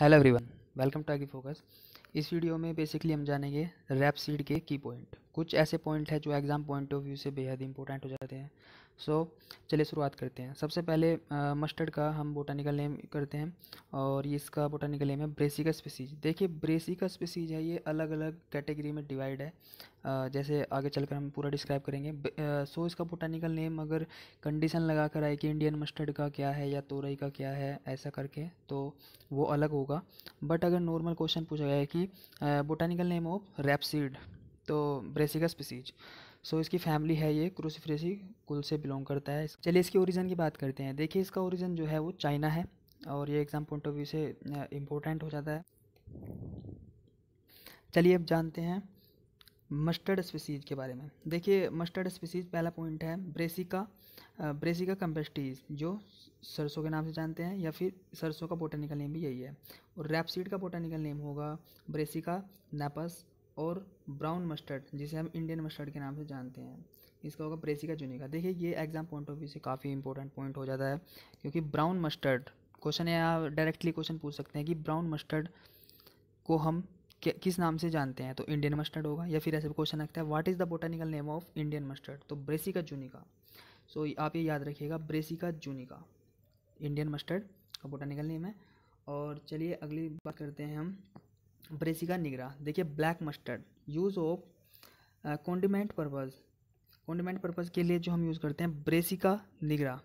hello everyone welcome to आगे focus इस video में बेसिकली हम जानेंगे रैप सीड के की पॉइंट कुछ ऐसे पॉइंट है जो एग्ज़ाम पॉइंट ऑफ व्यू से बेहद इंपॉर्टेंट हो जाते हैं सो चलिए शुरुआत करते हैं सबसे पहले मस्टर्ड का हम बोटानिकल नेम करते हैं और ये इसका बोटानिकल नेम है ब्रेसिका स्पेसीज देखिए ब्रेसिका स्पेसीज है ये अलग अलग कैटेगरी में डिवाइड है जैसे आगे चलकर हम पूरा डिस्क्राइब करेंगे सो इसका बोटानिकल नेम अगर कंडीशन लगा कर आए कि इंडियन मस्टर्ड का क्या है या तोरई का क्या है ऐसा करके तो वो अलग होगा बट अगर नॉर्मल क्वेश्चन पूछा गया है कि बोटानिकल नेम ऑफ रैपसीड तो ब्रेसिका स्पीसीज सो इसकी फैमिली है ये क्रूसीफ्रेसी कुल से बिलोंग करता है चलिए इसके ओरिजिन की बात करते हैं देखिए इसका ओरिजिन जो है वो चाइना है और ये एग्ज़ाम पॉइंट ऑफ व्यू से इम्पोर्टेंट हो जाता है चलिए अब जानते हैं मस्टर्ड स्पीसीज के बारे में देखिए मस्टर्ड स्पीसीज पहला पॉइंट है ब्रेसिका ब्रेसिका कम्पेस्टीज जो सरसों के नाम से जानते हैं या फिर सरसों का बोटानिकल नेम भी यही है और रैपसीड का बोटानिकल नेम होगा ब्रेसिका नेपस और ब्राउन मस्टर्ड जिसे हम इंडियन मस्टर्ड के नाम से जानते हैं इसका होगा प्रेसिका जुनिका देखिए ये एग्जाम पॉइंट ऑफ व्यू से काफ़ी इंपॉर्टेंट पॉइंट हो जाता है क्योंकि ब्राउन मस्टर्ड क्वेश्चन या डायरेक्टली क्वेश्चन पूछ सकते हैं कि ब्राउन मस्टर्ड को हम किस नाम से जानते हैं तो इंडियन मस्टर्ड होगा या फिर ऐसे क्वेश्चन लगता है what is the botanical name of Indian mustard तो ब्रेसिका जूनिका सो so, आप ये याद रखिएगा ब्रेसिका जूनिका इंडियन मस्टर्ड का बोटानिकल नेम है और चलिए अगली बात करते हैं हम ब्रेसिका निगरा देखिए black mustard use of condiment purpose condiment purpose के लिए जो हम यूज़ करते हैं ब्रेसिका निगरा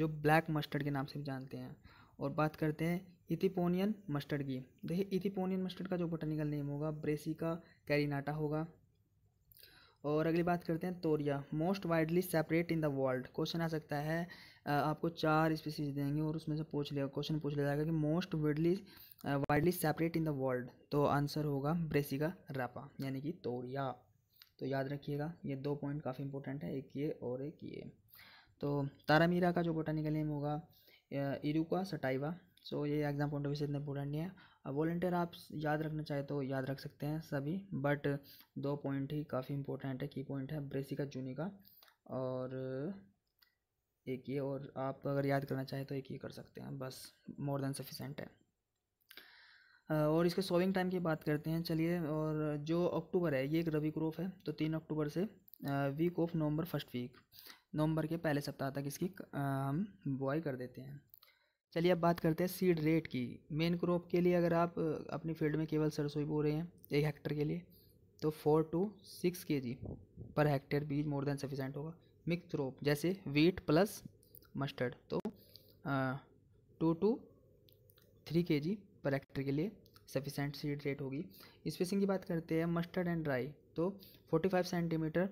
जो ब्लैक मस्टर्ड के नाम से भी जानते हैं और बात करते हैं इथिपोनियन मस्टर्ड की देखिए इथिपोनियन मस्टर्ड का जो बोटानिकल नेम होगा ब्रेसिका कैरिनाटा होगा और अगली बात करते हैं तोरिया most widely separate in the world question आ सकता है आपको चार स्पीसीज देंगे और उसमें से पूछ लिया क्वेश्चन पूछ लिया जाएगा कि most worldly widely separate in the world तो आंसर होगा ब्रेसिका रापा यानी कि तोरिया तो याद रखिएगा ये दो पॉइंट काफ़ी इंपॉर्टेंट है एक ये और एक ये तो तारामीरा का जो बोटानिकल नेम होगा इरुका सटाइवा सो ये एग्जाम पॉइंट ऑफ व्यू से इतना इंपॉर्टेंट नहीं है अब वॉल्टियर आप याद रखना चाहे तो याद रख सकते हैं सभी बट दो पॉइंट ही काफ़ी इंपॉर्टेंट है की पॉइंट है ब्रेसिका जूनिका और एक ये और आप अगर याद करना चाहें तो एक ये कर सकते हैं बस मोर देन सफिशेंट है और इसके सोविंग टाइम की बात करते हैं चलिए और जो अक्टूबर है ये एक रवि क्रॉप है तो तीन अक्टूबर से week of November first week नवंबर के पहले सप्ताह तक इसकी हम बुआई कर देते हैं चलिए अब बात करते हैं सीड रेट की मेन क्रॉप के लिए अगर आप अपनी फील्ड में केवल सरसों ही बो रहे हैं एक हेक्टर के लिए तो फोर टू सिक्स के जी पर हेक्टेयर बीज मोर देन सफिशेंट होगा मिक्स रोप जैसे वीट प्लस मस्टर्ड तो two to three K G per hectare के लिए सफिशेंट सीड रेट होगी स्पेसिंग की बात करते हैं मस्टर्ड एंड ड्राई तो forty five centimetre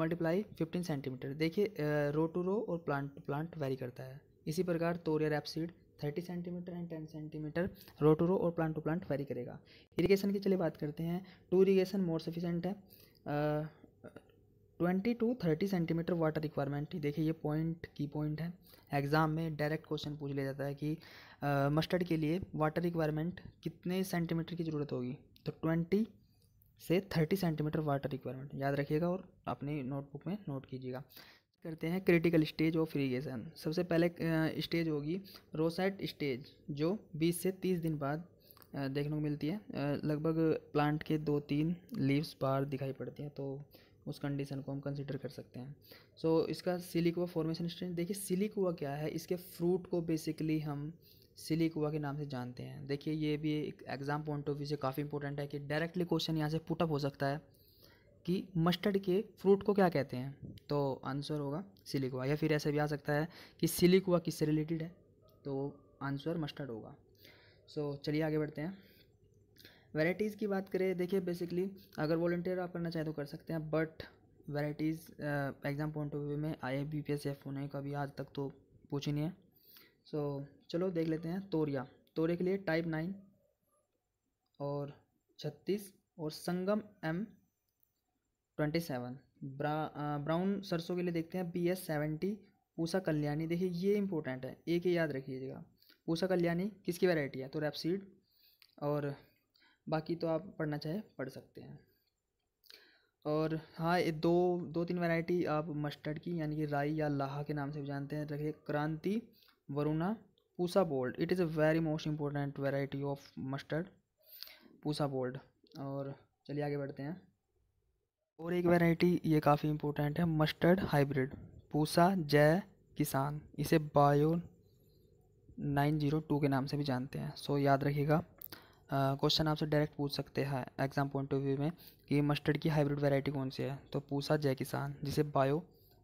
multiply fifteen centimetre देखिए रो टू रो और प्लांट टू प्लांट वेरी करता है इसी प्रकार तोरिया rapeseed thirty centimetre and ten centimetre row to row और प्लांट टू प्लांट वेरी करेगा इरीगेशन की चलिए बात करते हैं टू इरीगेशन मोर सफिशेंट है twenty to thirty centimetre water requirement देखिए ये पॉइंट की पॉइंट है एग्ज़ाम में डायरेक्ट क्वेश्चन पूछ लिया जाता है कि मस्टर्ड के लिए वाटर रिक्वायरमेंट कितने सेंटीमीटर की ज़रूरत होगी तो ट्वेंटी से थर्टी सेंटीमीटर वाटर रिक्वायरमेंट याद रखिएगा और अपनी नोटबुक में नोट कीजिएगा करते हैं क्रिटिकल स्टेज ऑफ इरीगेशन सबसे पहले स्टेज होगी रोसेट स्टेज जो 20 से 30 दिन बाद देखने को मिलती है लगभग प्लांट के दो तीन लीव्स बाहर दिखाई पड़ती हैं तो उस कंडीशन को हम कंसिडर कर सकते हैं सो so, इसका सिलिकुआ फॉर्मेशन स्ट्रेंथ देखिए सिलिकुआ क्या है इसके फ्रूट को बेसिकली हम सिलिकुआ के नाम से जानते हैं देखिए ये भी एक एग्ज़ाम पॉइंट ऑफ व्यू से काफ़ी इंपॉर्टेंट है कि डायरेक्टली क्वेश्चन यहाँ से पुटअप हो सकता है कि मस्टर्ड के फ्रूट को क्या कहते हैं तो आंसर होगा सिलिकुआ या फिर ऐसे भी आ सकता है कि सिलिकुआ किससे रिलेटेड है तो आंसर मस्टर्ड होगा सो so, चलिए आगे बढ़ते हैं वैराइटीज़ की बात करें देखिए बेसिकली अगर वॉल्टियर आप करना चाहें तो कर सकते हैं but varieties exam point of view में I F B P S F होने का भी आज तक तो पूछ ही नहीं है सो so, चलो देख लेते हैं तोरिया तोरे के लिए टाइप नाइन और छत्तीस और संगम एम ट्वेंटी सेवन ब्रा ब्राउन सरसों के लिए देखते हैं B S seventy Pusa Kalyani देखिए ये इंपॉर्टेंट है एक ही याद रखिएगा पूसा कल्याणी किसकी वैरायटी है तो रेपसीड और बाकी तो आप पढ़ना चाहे पढ़ सकते हैं और हाँ ये दो दो तीन वैरायटी आप मस्टर्ड की यानी कि राई या लाहा के नाम से भी जानते हैं रखिए Kranti Varuna Pusa bold it is a very most important variety of mustard Pusa bold और चलिए आगे बढ़ते हैं और एक वैरायटी ये काफ़ी इम्पोर्टेंट है मस्टर्ड हाइब्रिड पूसा जय किसान इसे बायो नाइन जीरो टू के नाम से भी जानते हैं सो याद रखिएगा क्वेश्चन आपसे डायरेक्ट पूछ सकते हैं एग्जाम पॉइंट ऑफ व्यू में कि मस्टर्ड की हाइब्रिड वैरायटी कौन सी है तो पूसा जय किसान जिसे बायो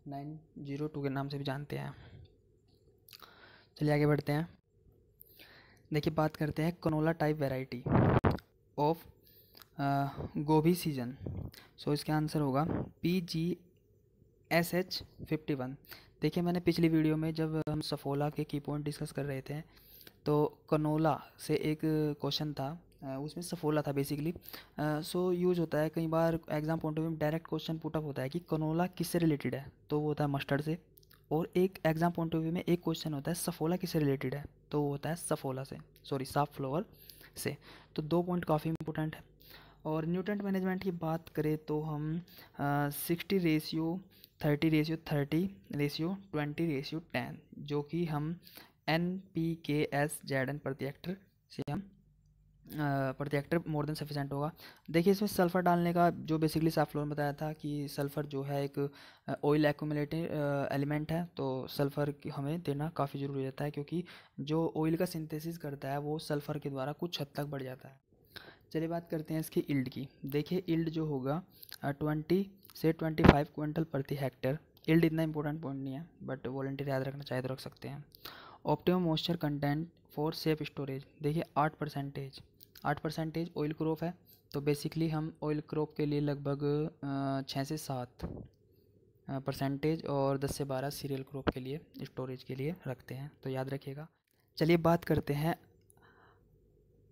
नाइन जीरो टू के नाम से भी जानते हैं चलिए आगे बढ़ते हैं देखिए बात करते हैं कनोला टाइप वेराइटी ऑफ गोभी सीजन सो इसका आंसर होगा P G S H fifty one देखिए मैंने पिछली वीडियो में जब हम सफोला के की पॉइंट डिस्कस कर रहे थे तो कनोला से एक क्वेश्चन था उसमें सफोला था बेसिकली सो यूज होता है कई बार एग्जाम पॉइंट ऑफ व्यू में डायरेक्ट क्वेश्चन पुटअप होता है कि कनोला किससे रिलेटेड है तो वो होता है मस्टर्ड से और एक एग्जाम पॉइंट ऑफ व्यू में एक क्वेश्चन होता है सफोला किससे रिलेटेड है तो वो होता है सफोला से सॉरी साफ फ्लोवर से तो दो पॉइंट काफ़ी इंपॉर्टेंट है और न्यूट्रेंट मैनेजमेंट की बात करें तो हम sixty ratio thirty ratio thirty ratio twenty ratio ten जो कि हम N P K S Z N प्रति एक्टर से हम प्रति एक्टर मोर देन सफिशेंट होगा देखिए इसमें सल्फ़र डालने का जो बेसिकली साफ्लोर बताया था कि सल्फ़र जो है एक ऑयल एक्यूमुलेटिव एलिमेंट है तो सल्फ़र हमें देना काफ़ी ज़रूरी रहता है क्योंकि जो ऑयल का सिंथेसिस करता है वो सल्फ़र के द्वारा कुछ हद तक बढ़ जाता है चलिए बात करते हैं इसकी इल्ड की देखिए इल्ड जो होगा ट्वेंटी से ट्वेंटी फाइव क्विंटल प्रति हेक्टर इल्ड इतना इंपॉर्टेंट पॉइंट नहीं है बट वॉल्टियर याद रखना चाहे तो रख सकते हैं optimum moisture content for safe storage देखिए आठ परसेंटेज आठ परसेंटेज ऑयल क्रॉप है तो बेसिकली हम ऑयल क्रॉप के लिए लगभग छः से सात परसेंटेज और दस से बारह सीरियल क्रॉप के लिए स्टोरेज के लिए रखते हैं तो याद रखिएगा चलिए बात करते हैं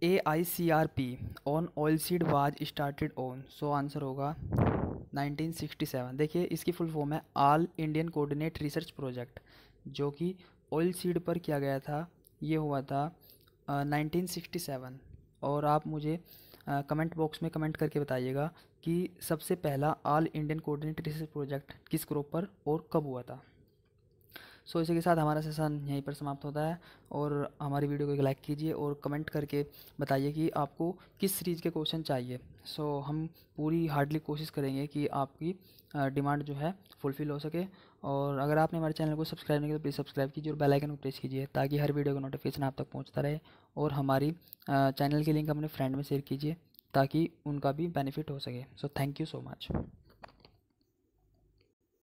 A I C R P on oilseed was started on so answer होगा 1967 देखिए इसकी फुल फॉर्म है all Indian coordinate research project जो कि ऑयल सीड पर किया गया था ये हुआ था नाइनटीन सिक्सटी सेवन और आप मुझे कमेंट बॉक्स में कमेंट करके बताइएगा कि सबसे पहला all Indian coordinate research project किस ग्रोप पर और कब हुआ था सो इसी के साथ हमारा सेशन यहीं पर समाप्त होता है और हमारी वीडियो को एक लाइक कीजिए और कमेंट करके बताइए कि आपको किस सीरीज़ के क्वेश्चन चाहिए सो हम पूरी हार्डली कोशिश करेंगे कि आपकी डिमांड जो है फुलफ़िल हो सके और अगर आपने हमारे चैनल को सब्सक्राइब नहीं किया तो प्लीज़ सब्सक्राइब कीजिए और बेल आइकन को प्रेस कीजिए ताकि हर वीडियो का नोटिफिकेशन आप तक पहुंचता रहे और हमारी चैनल की लिंक अपने फ्रेंड में शेयर कीजिए ताकि उनका भी बेनिफिट हो सके so thank you so much